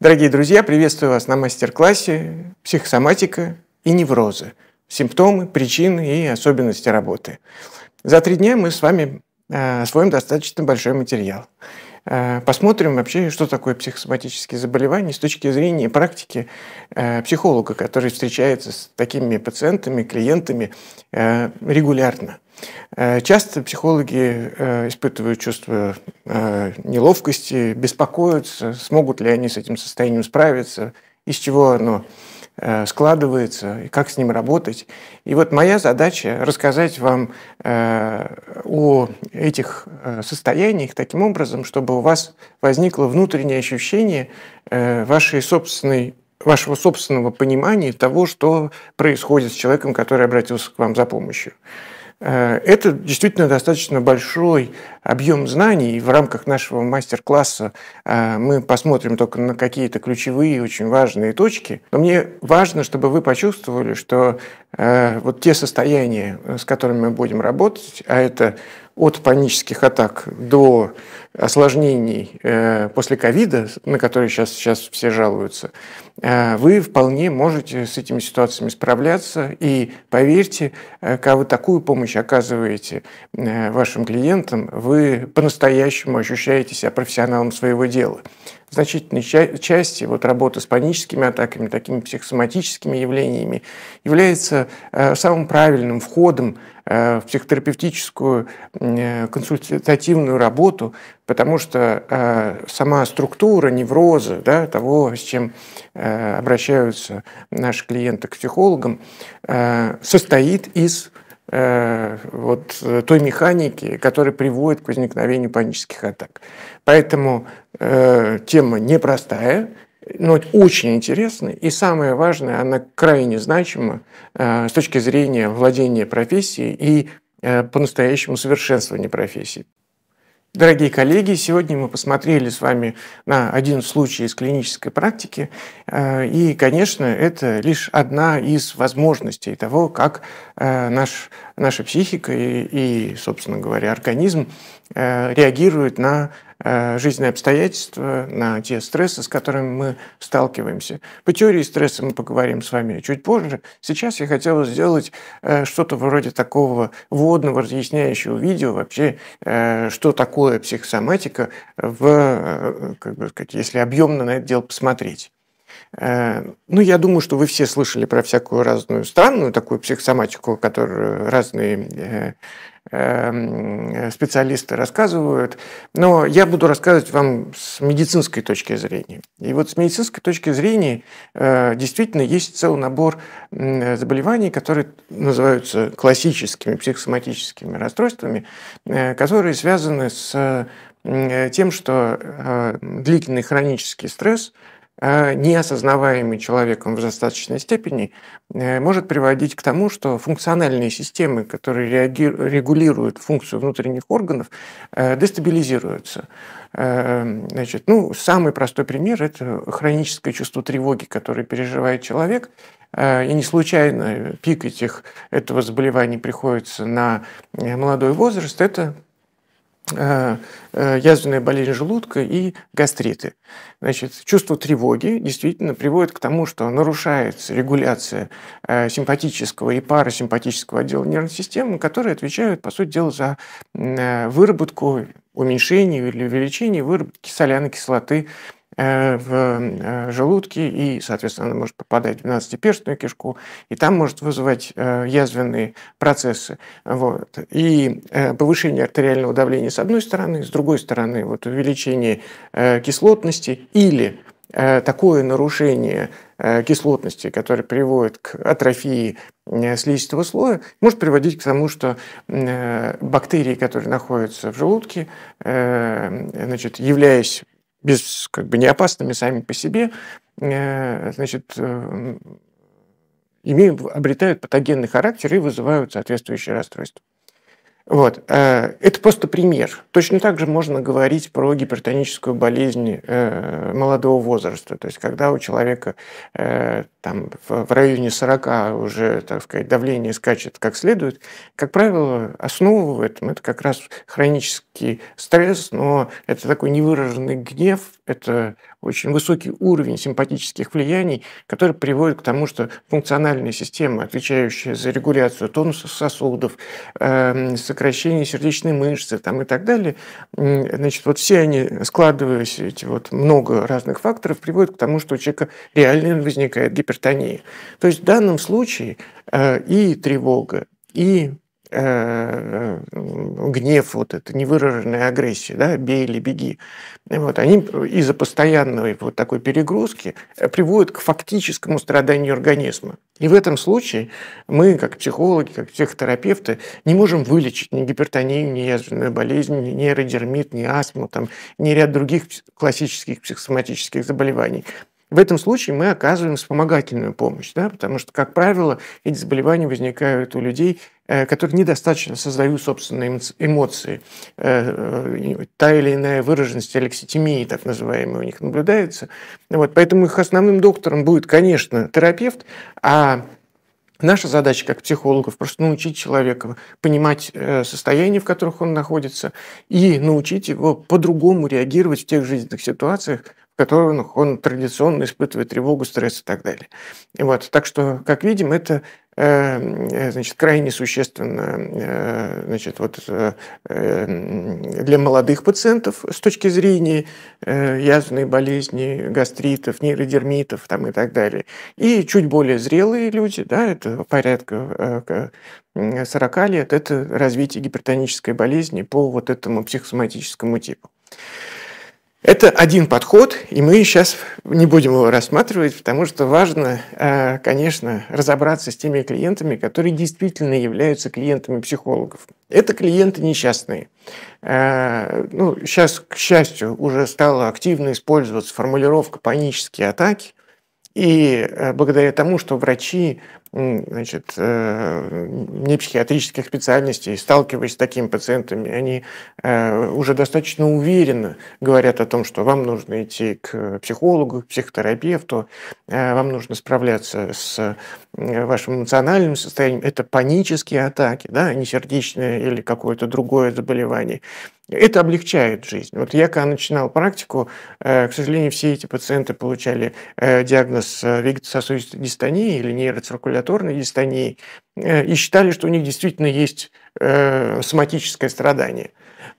Дорогие друзья, приветствую вас на мастер-классе «Психосоматика и неврозы. Симптомы, причины и особенности работы». За три дня мы с вами э, освоим достаточно большой материал. Э, посмотрим вообще, что такое психосоматические заболевания с точки зрения практики э, психолога, который встречается с такими пациентами, клиентами э, регулярно. Часто психологи испытывают чувство неловкости, беспокоятся, смогут ли они с этим состоянием справиться, из чего оно Э, складывается, и как с ним работать. И вот моя задача рассказать вам э, о этих э, состояниях таким образом, чтобы у вас возникло внутреннее ощущение вашей собственной вашего собственного понимания того, что происходит с человеком, который обратился к вам за помощью. Э, это действительно достаточно большой объем знаний, и в рамках нашего мастер-класса э, мы посмотрим только на какие-то ключевые, очень важные точки. Но мне важно, чтобы вы почувствовали, что э, вот те состояния, с которыми мы будем работать, а это от панических атак до осложнений после ковида, на которые сейчас, сейчас все жалуются – Э, вы вполне можете с этими ситуациями справляться. И поверьте, э, когда вы такую помощь оказываете э, вашим клиентам, вы по-настоящему ощущаете себя профессионалом своего дела. В значительной части вот работа с паническими атаками, такими психосоматическими явлениями является самым правильным входом в психотерапевтическую консультативную работу потому что э, сама структура невроза, да, того, с чем э, обращаются наши клиенты к психологам, э, состоит из э, вот той механики, которая приводит к возникновению панических атак. Поэтому э, тема непростая, но очень интересная. И самое важное, она крайне значима э, с точки зрения владения профессией и э, по-настоящему совершенствования профессии. Дорогие коллеги, сегодня мы посмотрели с вами на один случай из клинической практики. Э, и, конечно, это лишь одна из возможностей того, как э, наш, наша психика и, и собственно говоря, организм э, реагирует на Э, жизненные обстоятельства, на те стрессы, с которыми мы сталкиваемся. По теории стресса мы поговорим с вами чуть позже. Сейчас я хотел сделать э, что-то вроде такого вводного, разъясняющего видео вообще, э, что такое психосоматика, в, как бы сказать, если объемно на это дело посмотреть. Э, ну, я думаю, что вы все слышали про всякую разную странную такую психосоматику, которую разные э, эм, э, специалисты рассказывают, но я буду рассказывать вам с медицинской точки зрения. И вот с медицинской точки зрения действительно есть целый набор заболеваний, которые называются классическими психосоматическими расстройствами, которые связаны с тем, что длительный хронический стресс – а, неосознаваемый человеком в достаточной степени, э, может приводить к тому, что функциональные системы, которые регулируют функцию внутренних органов, э, дестабилизируются. Э, значит, ну, самый простой пример – это хроническое чувство тревоги, которое переживает человек, и не случайно пик этих, этого заболевания приходится на молодой возраст, это Э, э, язвенная болезнь желудка и гастриты. Значит, чувство тревоги действительно приводит к тому, что нарушается регуляция э, симпатического и парасимпатического отдела нервной системы, которые отвечают, по сути дела, за выработку, уменьшение или увеличение выработки соляной кислоты Э, в э, желудке, и, соответственно, она может попадать в двенадцатиперстную кишку, и там может вызывать э, язвенные процессы. Вот. И повышение артериального давления с одной стороны, с другой стороны вот увеличение кислотности или такое нарушение кислотности, которое приводит к атрофии слизистого слоя, может приводить к тому, что бактерии, которые находятся в желудке, значит, являясь без, как бы не опасными сами по себе, э, значит, э, имеют, обретают патогенный характер и вызывают соответствующие расстройства. Вот. Э, это просто пример. Точно так же можно говорить про гипертоническую болезнь э, молодого возраста. То есть, когда у человека э, там, в районе 40 уже, так сказать, давление скачет как следует, как правило, основу ну, в этом – это как раз хронический стресс, но это такой невыраженный гнев, это очень высокий уровень симпатических влияний, который приводит к тому, что функциональная система, отвечающая за регуляцию тонуса сосудов, эм, сокращение сердечной мышцы там, и так далее. Значит, вот все они, складываясь, эти вот много разных факторов, приводят к тому, что у человека реально возникает гипертония. То есть в данном случае э, и тревога, и Э, э, гнев, вот эта невыраженная агрессия, да, бей или беги. Вот, они из-за постоянной вот такой перегрузки э, приводят к фактическому страданию организма. И в этом случае мы, как психологи, как психотерапевты, не можем вылечить ни гипертонию, ни язвенную болезнь, ни нейродермит, ни астму, там, ни ряд других классических психосоматических заболеваний. В этом случае мы оказываем вспомогательную помощь, да, потому что, как правило, эти заболевания возникают у людей, э, которые недостаточно создают собственные эмоции. Э, э, та или иная выраженность алекситимии, так называемая, у них наблюдается. Вот, поэтому их основным доктором будет, конечно, терапевт, а Наша задача как психологов просто научить человека понимать состояние, в которых он находится, и научить его по-другому реагировать в тех жизненных ситуациях, которых он традиционно испытывает тревогу, стресс и так далее. И вот, так что, как видим, это эм, э, значит, крайне существенно э, значит, вот, э, эм, для молодых пациентов с точки зрения язвенной болезни, гастритов, нейродермитов там, и так далее. И чуть более зрелые люди, да, это порядка 40 лет, это развитие гипертонической болезни по вот этому психосоматическому типу. Это один подход, и мы сейчас не будем его рассматривать, потому что важно, э, конечно, разобраться с теми клиентами, которые действительно являются клиентами психологов. Это клиенты несчастные. Э, ну, сейчас, к счастью, уже стала активно использоваться формулировка «панические атаки», и э, благодаря тому, что врачи значит, э, не психиатрических специальностей, сталкиваясь с такими пациентами, они э, уже достаточно уверенно говорят о том, что вам нужно идти к психологу, к психотерапевту, э, вам нужно справляться с вашим эмоциональным состоянием. Это панические атаки, да, а не сердечное или какое-то другое заболевание. Это облегчает жизнь. Вот я когда начинал практику, э, к сожалению, все эти пациенты получали э, диагноз э, вегетососудистой дистонии или нейроциркуляторной дистонии и считали, что у них действительно есть соматическое страдание.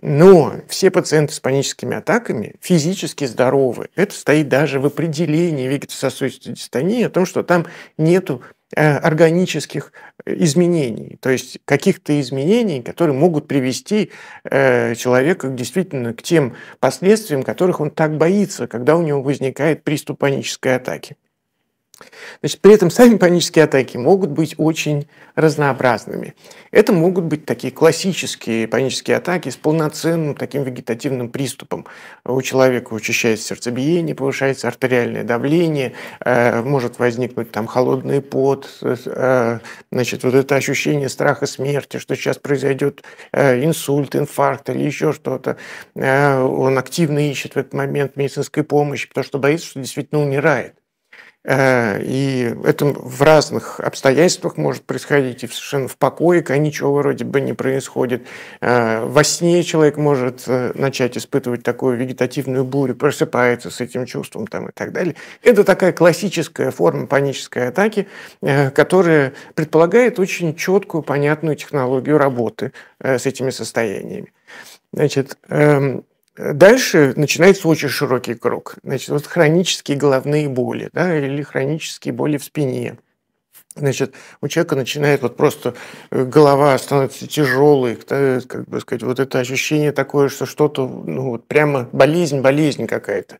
Но все пациенты с паническими атаками физически здоровы. Это стоит даже в определении вегетососудистой дистонии о том, что там нету. Э, органических э, изменений, то есть каких-то изменений, которые могут привести э, человека действительно к тем последствиям, которых он так боится, когда у него возникает приступ панической атаки. Значит, при этом сами панические атаки могут быть очень разнообразными. Это могут быть такие классические панические атаки с полноценным таким вегетативным приступом. У человека учащается сердцебиение, повышается артериальное давление, э, может возникнуть там холодный пот, э, э, значит, вот это ощущение страха смерти, что сейчас произойдет инсульт, инфаркт или еще что-то. Он активно ищет в этот момент медицинской помощи, потому что боится, что действительно умирает. Э, и это в разных обстоятельствах может происходить, и совершенно в покое, когда ничего вроде бы не происходит. Э, во сне человек может э, начать испытывать такую вегетативную бурю, просыпается с этим чувством там, и так далее. Это такая классическая форма панической атаки, которая предполагает очень четкую, понятную технологию работы с этими состояниями. Значит, эм, Э, дальше начинается очень широкий круг. Значит, вот хронические головные боли, да, или хронические боли в спине. Значит, у человека начинает вот просто э, голова становится тяжелой, э, как бы сказать, вот это ощущение такое, что что-то, ну вот прямо болезнь, болезнь какая-то.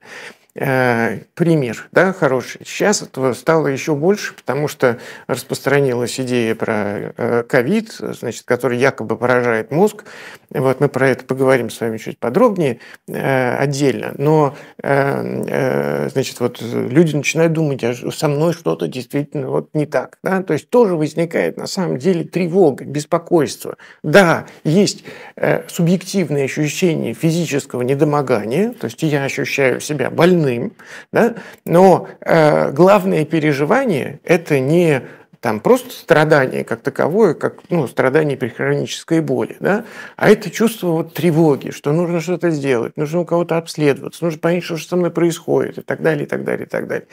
Э, пример да, хороший. Сейчас этого стало еще больше, потому что распространилась идея про э, ковид, значит, который якобы поражает мозг. Вот мы про это поговорим с вами чуть подробнее э, отдельно. Но значит, вот люди начинают думать, а со мной что-то действительно вот не так. Да? То есть тоже возникает на самом деле тревога, беспокойство. Да, есть субъективное ощущение физического недомогания, то есть я ощущаю себя больным, иным. Да? Но э, главное переживание – это не там просто страдание как таковое, как ну, страдание при хронической боли, да? а это чувство вот тревоги, что нужно что-то сделать, нужно у кого-то обследоваться, нужно понять, что же со мной происходит и так далее, и так далее, и так далее.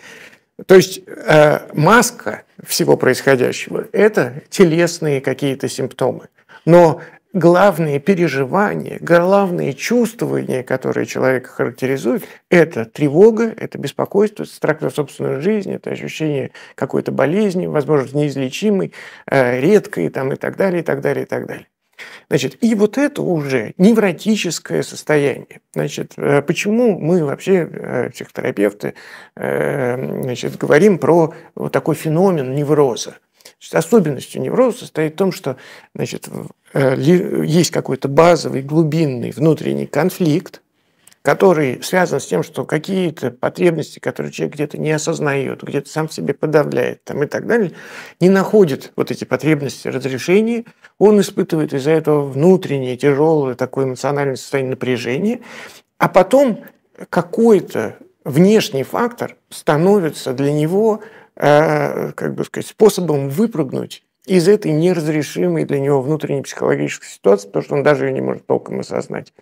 То есть э, маска всего происходящего – это телесные какие-то симптомы. Но главные переживания, главные чувствования, которые человека характеризуют, это тревога, это беспокойство, страх за собственную жизнь, это ощущение какой-то болезни, возможно, неизлечимой, э, редкой там, и так далее, и так далее, и так далее. Значит, и вот это уже невротическое состояние. Значит, э, почему мы вообще, э, психотерапевты, значит, говорим про вот такой феномен невроза? Значит, особенностью невроза состоит в том, что значит, э, есть какой-то базовый, глубинный внутренний конфликт, который связан с тем, что какие-то потребности, которые человек где-то не осознает, где-то сам себе подавляет там, и так далее, не находит вот эти потребности разрешения, он испытывает из-за этого внутреннее, тяжелое такое эмоциональное состояние напряжения, а потом какой-то внешний фактор становится для него Э, как бы сказать, способом выпрыгнуть из этой неразрешимой для него внутренней психологической ситуации, потому что он даже ее не может толком осознать.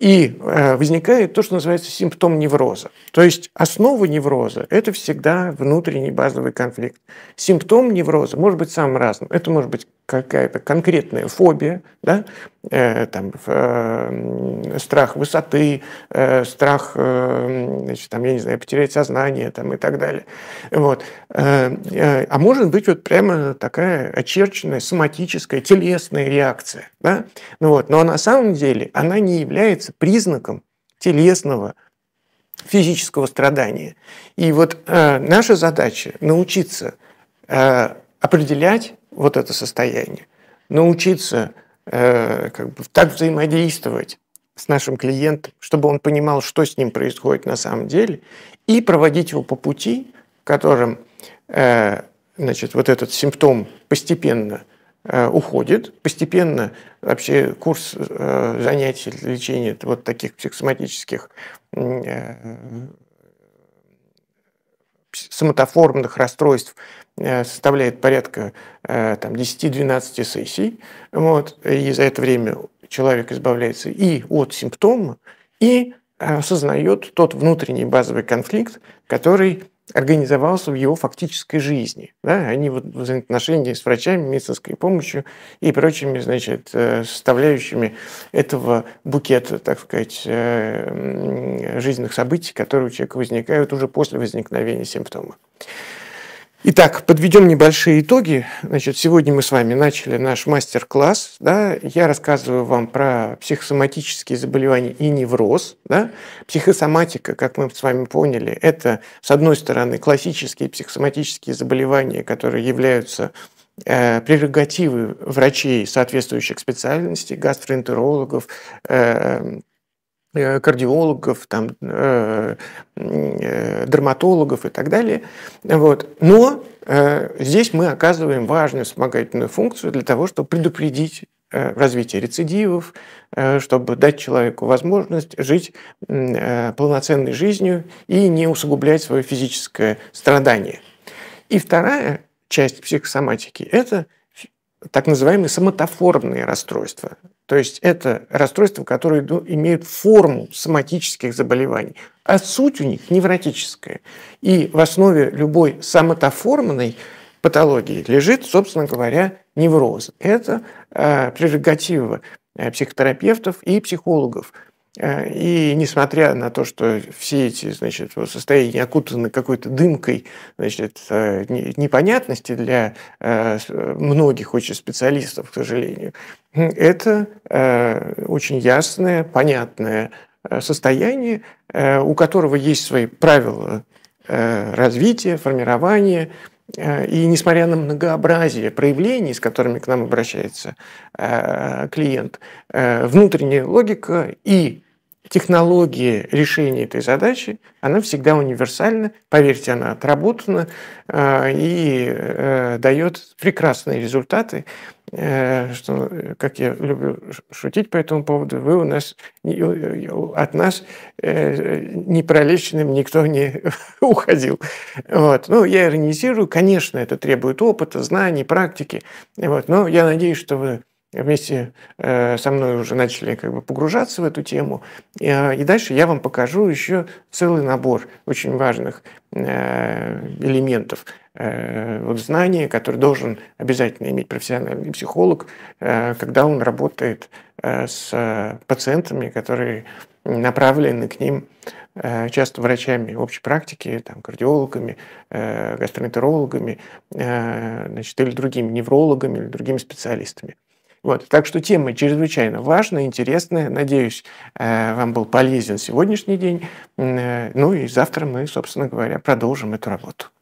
И э, возникает то, что называется симптом невроза. То есть основа невроза – это всегда внутренний базовый конфликт. Симптом невроза может быть самым разным. Это может быть какая-то конкретная фобия, да, э, там, э, страх высоты, э, страх, э, значит, там, я не знаю, потерять сознание там, и так далее. Вот. Э, э, а может быть вот прямо такая очерченная, соматическая, телесная реакция. Да? Ну, вот. Но на самом деле она не является признаком телесного физического страдания. И вот э, наша задача научиться э, определять вот это состояние, научиться э, как бы так взаимодействовать с нашим клиентом, чтобы он понимал, что с ним происходит на самом деле, и проводить его по пути, которым э, значит, вот этот симптом постепенно э, уходит, постепенно вообще курс э, занятий лечения вот таких психосоматических э, соматоформных расстройств э, составляет порядка э, там, 10-12 сессий. Вот, и за это время человек избавляется и от симптома, и э, осознает тот внутренний базовый конфликт, который организовался в его фактической жизни. Да? Они вот в взаимоотношении с врачами, медицинской помощью и прочими значит, э, составляющими этого букета, так сказать, э, жизненных событий, которые у человека возникают уже после возникновения симптома. Итак, подведем небольшие итоги. Значит, сегодня мы с вами начали наш мастер-класс. Да? Я рассказываю вам про психосоматические заболевания и невроз. Да? Психосоматика, как мы с вами поняли, это, с одной стороны, классические психосоматические заболевания, которые являются э, прерогативы врачей соответствующих специальностей, гастроэнтерологов, э, Э, кардиологов, там, э, э, дерматологов и так далее. Вот. Но здесь мы оказываем важную вспомогательную функцию для того, чтобы предупредить развитие рецидивов, чтобы дать человеку возможность жить полноценной жизнью и не усугублять свое физическое страдание. И вторая часть психосоматики – это так называемые соматоформные расстройства. То есть это расстройства, которые имеют форму соматических заболеваний. А суть у них невротическая. И в основе любой самотоформной патологии лежит, собственно говоря, невроз. Это э, а, прерогатива психотерапевтов и психологов – Э, и несмотря на то, что все эти значит, состояния окутаны какой-то дымкой значит, э, непонятности для э, многих очень специалистов, к сожалению, это очень ясное, понятное состояние, у которого есть свои правила развития, формирования, и несмотря на многообразие проявлений, с которыми к нам обращается клиент, внутренняя логика и технология решения этой задачи, она всегда универсальна, поверьте, она отработана э, и э, дает прекрасные результаты. Э, что, как я люблю шутить по этому поводу, вы у нас от нас не пролеченным никто не уходил. Вот. Ну, я иронизирую, конечно, это требует опыта, знаний, практики. Вот. Но я надеюсь, что вы вместе э, со мной уже начали как бы погружаться в эту тему. И э, дальше я вам покажу еще целый набор очень важных э, элементов вот знания, который должен обязательно иметь профессиональный психолог, когда он работает с пациентами, которые направлены к ним часто врачами общей практики, там, кардиологами, гастроэнтерологами значит, или другими неврологами, или другими специалистами. Вот. Так что тема чрезвычайно важная, интересная. Надеюсь, э, вам был полезен сегодняшний день. Э, ну и завтра мы, собственно говоря, продолжим эту работу.